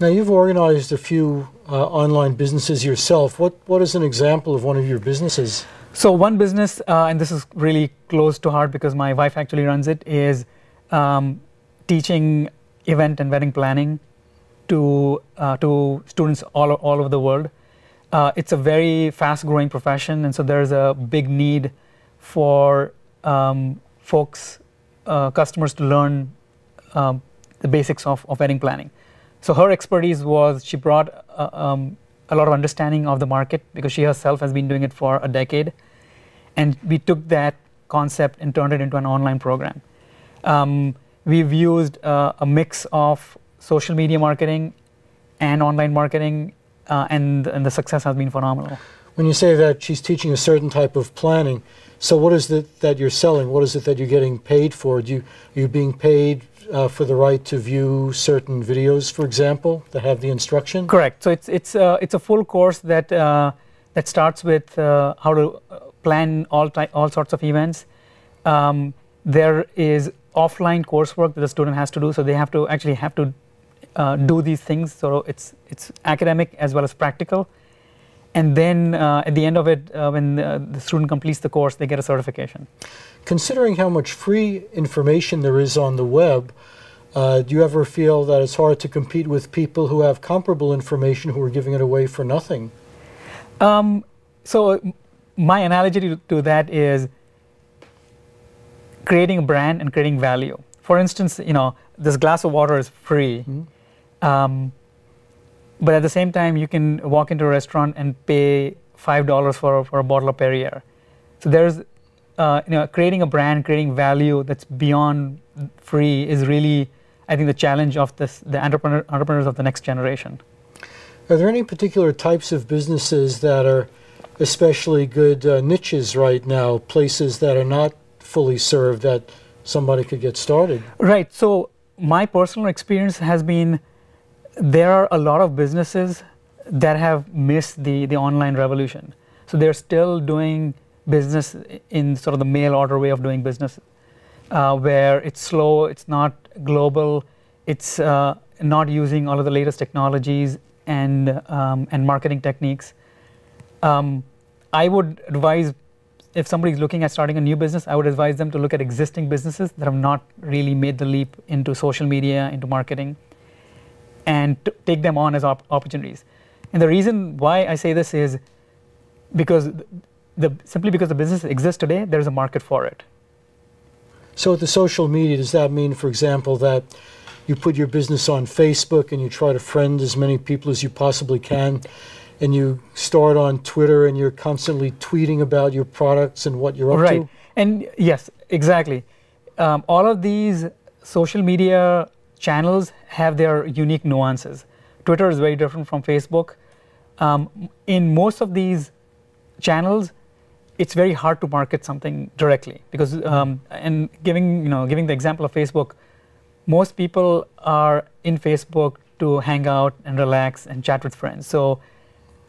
Now, you've organized a few uh, online businesses yourself. What, what is an example of one of your businesses? So, one business, uh, and this is really close to heart because my wife actually runs it, is um, teaching event and wedding planning to, uh, to students all, all over the world. Uh, it's a very fast growing profession, and so there's a big need for um, folks, uh, customers to learn um, the basics of, of wedding planning. So her expertise was she brought uh, um, a lot of understanding of the market because she herself has been doing it for a decade, and we took that concept and turned it into an online program. Um, we've used uh, a mix of social media marketing and online marketing, uh, and, and the success has been phenomenal. When you say that she's teaching a certain type of planning, so what is it that you're selling? What is it that you're getting paid for? Do you, are you being paid uh, for the right to view certain videos, for example, that have the instruction? Correct. So it's, it's, uh, it's a full course that, uh, that starts with uh, how to uh, plan all, all sorts of events. Um, there is offline coursework that the student has to do, so they have to actually have to uh, do these things. So it's, it's academic as well as practical and then uh, at the end of it, uh, when uh, the, student completes the course, they get a certification. Considering how much free information there is on the web, uh, do you ever feel that it's hard to compete with people who have comparable information who are giving it away for nothing? Um, so, my analogy to, to that is creating a brand and creating value. For instance, you know, this glass of water is free. Mm -hmm. um, but at the same time, you can walk into a restaurant and pay five dollars for for a bottle of Perrier. So there's uh, you know creating a brand, creating value that's beyond free is really I think the challenge of this the entrepreneur, entrepreneurs of the next generation. Are there any particular types of businesses that are especially good uh, niches right now, places that are not fully served that somebody could get started? Right. So my personal experience has been there are a lot of businesses that have missed the, the online revolution. So they're still doing business in sort of the mail order way of doing business, uh, where it's slow, it's not global, it's uh, not using all of the latest technologies and, um, and marketing techniques. Um, I would advise, if somebody's looking at starting a new business, I would advise them to look at existing businesses that have not really made the leap into social media, into marketing and take them on as op opportunities. And the reason why I say this is because the, simply because the business exists today, there is a market for it. So with the social media, does that mean, for example, that you put your business on Facebook and you try to friend as many people as you possibly can, and you start on Twitter and you're constantly tweeting about your products and what you're up right. to? Right, and yes, exactly. Um, all of these social media channels have their unique nuances. Twitter is very different from Facebook. Um, in most of these channels, it's very hard to market something directly because, um, and giving you know, giving the example of Facebook, most people are in Facebook to hang out and relax and chat with friends. So,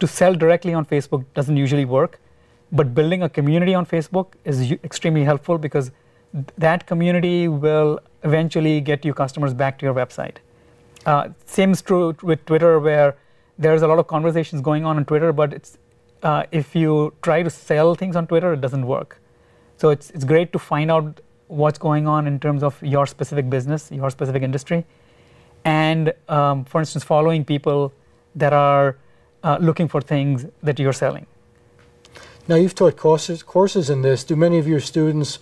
to sell directly on Facebook doesn't usually work, but building a community on Facebook is extremely helpful because that community will eventually get your customers back to your website. Uh, same is true with Twitter, where there's a lot of conversations going on on Twitter, but uh, if you try to sell things on Twitter, it doesn't work. So it's, it's great to find out what's going on in terms of your specific business, your specific industry. And um, for instance, following people that are uh, looking for things that you're selling. Now, you've taught courses, courses in this. Do many of your students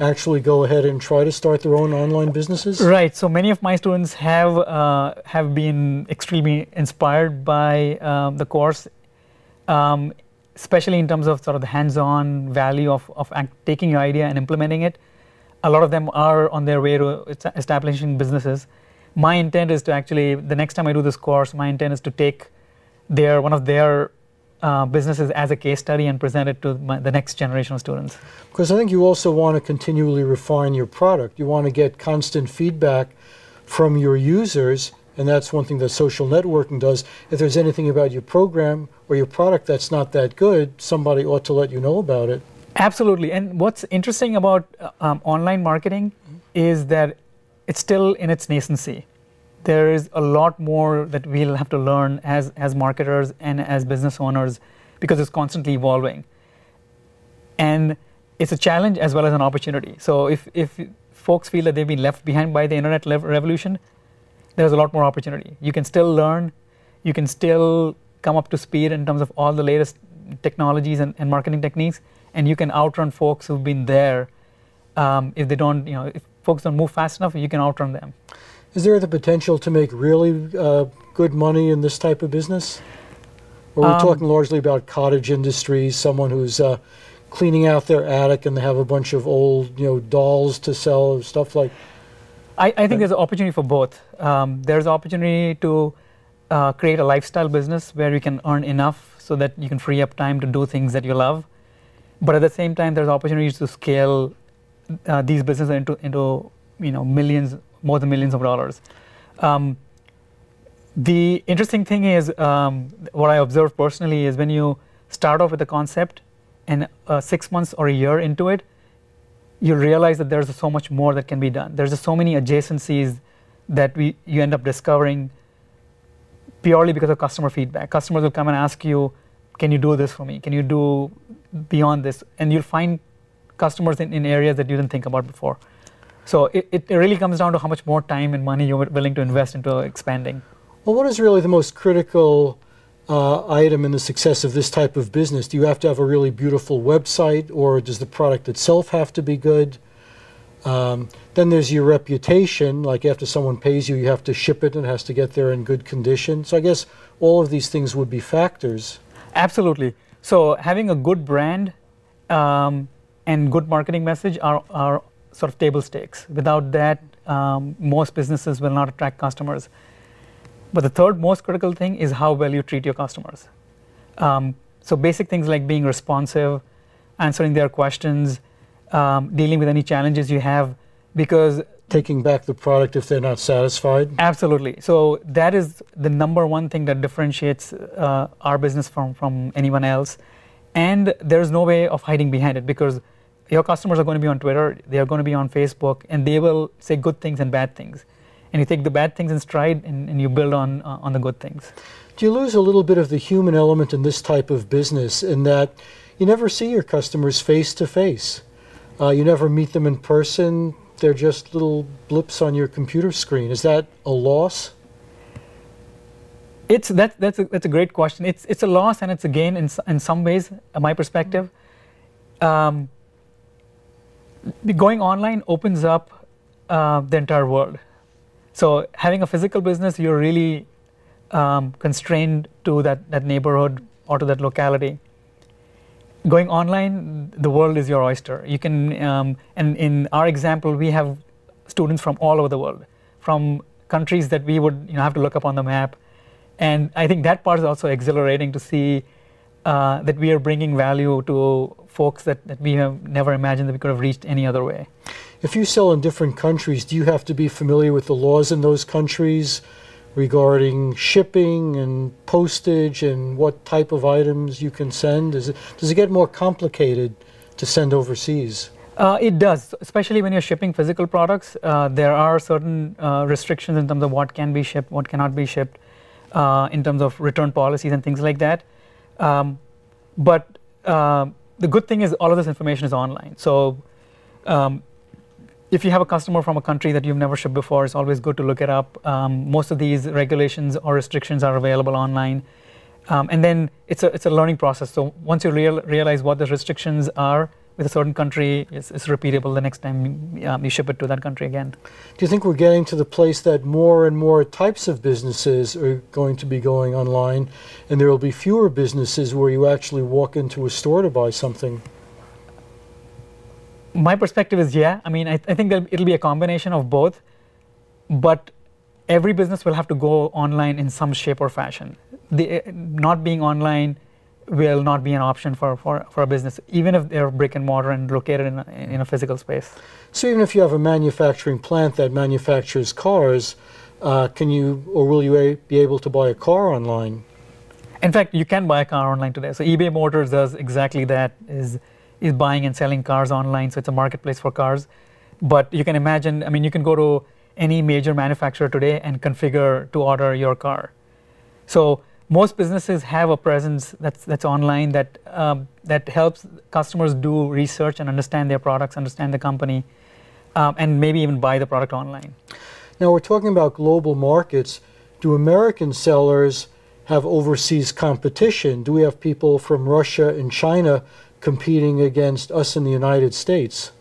actually go ahead and try to start their own online businesses? Right. So many of my students have uh, have been extremely inspired by um, the course, um, especially in terms of sort of the hands-on value of of taking your idea and implementing it. A lot of them are on their way to establishing businesses. My intent is to actually the next time I do this course, my intent is to take their one of their uh, businesses as a case study and present it to my, the next generation of students. Because I think you also want to continually refine your product. You want to get constant feedback from your users, and that's one thing that social networking does. If there's anything about your program or your product that's not that good, somebody ought to let you know about it. Absolutely. And what's interesting about uh, um, online marketing mm-hmm. is that it's still in its nascency there is a lot more that we'll have to learn as, as marketers and as business owners because it's constantly evolving. And it's a challenge as well as an opportunity. So if, if folks feel that they've been left behind by the internet revolution, there's a lot more opportunity. You can still learn, you can still come up to speed in terms of all the latest technologies and, and marketing techniques, and you can outrun folks who've been there. Um, if they don't, you know, if folks don't move fast enough, you can outrun them. Is there the potential to make really uh, good money in this type of business? Or are we um, talking largely about cottage industries, someone who's uh, cleaning out their attic and they have a bunch of old, you know, dolls to sell, stuff like I, I think there's an opportunity for both. Um, there's an opportunity to uh, create a lifestyle business where you can earn enough so that you can free up time to do things that you love. But at the same time, there's opportunities to scale uh, these businesses into, into you know, millions more than millions of dollars. Um, the interesting thing is um, what I observe personally is when you start off with a concept and uh, six months or a year into it, you realize that there's so much more that can be done. There's so many adjacencies that we you end up discovering purely because of customer feedback. Customers will come and ask you, "Can you do this for me? Can you do beyond this?" And you'll find customers in, in areas that you didn't think about before. So it, it really comes down to how much more time and money you're willing to invest into expanding. Well, what is really the most critical uh, item in the success of this type of business? Do you have to have a really beautiful website, or does the product itself have to be good? Um, then there's your reputation. Like after someone pays you, you have to ship it and it has to get there in good condition. So I guess all of these things would be factors. Absolutely. So having a good brand um, and good marketing message are, are sort of table stakes. Without that, um, most businesses will not attract customers. But the third most critical thing is how well you treat your customers. Um, so basic things like being responsive, answering their questions, um, dealing with any challenges you have, because taking back the product if they're not satisfied. Absolutely. So that is the number one thing that differentiates uh, our business from from anyone else, and there's no way of hiding behind it because your customers are going to be on Twitter, they are going to be on Facebook, and they will say good things and bad things. And you take the bad things in stride and, and you build on, uh, on the good things. Do you lose a little bit of the human element in this type of business in that you never see your customers face to face? Uh, you never meet them in person. They're just little blips on your computer screen. Is that a loss? It's that, that's a, that's a great question. It's it's a loss and it's a gain in in some ways, my perspective. Um, going online opens up uh, the entire world. So having a physical business, you're really um, constrained to that, that neighborhood or to that locality. Going online, the world is your oyster. You can, um, and in our example, we have students from all over the world, from countries that we would you know, have to look up on the map. And I think that part is also exhilarating to see uh, that we are bringing value to folks that, that we have never imagined that we could have reached any other way. If you sell in different countries, do you have to be familiar with the laws in those countries regarding shipping and postage and what type of items you can send? It, does it get more complicated to send overseas? Uh, it does, especially when you're shipping physical products. Uh, there are certain uh, restrictions in terms of what can be shipped, what cannot be shipped, uh, in terms of return policies and things like that. Um, but uh, the good thing is all of this information is online. So um, if you have a customer from a country that you've never shipped before, it's always good to look it up. Um, most of these regulations or restrictions are available online. Um, and then it's a, it's a learning process. So once you real, realize what the restrictions are, with a certain country it's, repeatable the next time um, you ship it to that country again. Do you think we're getting to the place that more and more types of businesses are going to be going online and there will be fewer businesses where you actually walk into a store to buy something? My perspective is yeah. I mean, I, th I think it'll be a combination of both, but every business will have to go online in some shape or fashion. The, uh, not being online will not be an option for, for, for a business, even if they're brick and mortar and located in a, in a mm. physical space. So even if you have a manufacturing plant that manufactures cars, uh, can you or will you be able to buy a car online? In fact, you can buy a car online today. So eBay Motors does exactly that, is, is buying and selling cars online, so it's a marketplace for cars. But you can imagine, I mean, you can go to any major manufacturer today and configure to order your car. So most businesses have a presence that's that's online that um, that helps customers do research and understand their products, understand the company, um, and maybe even buy the product online. Now we're talking about global markets. Do American sellers have overseas competition? Do we have people from Russia and China competing against us in the United States?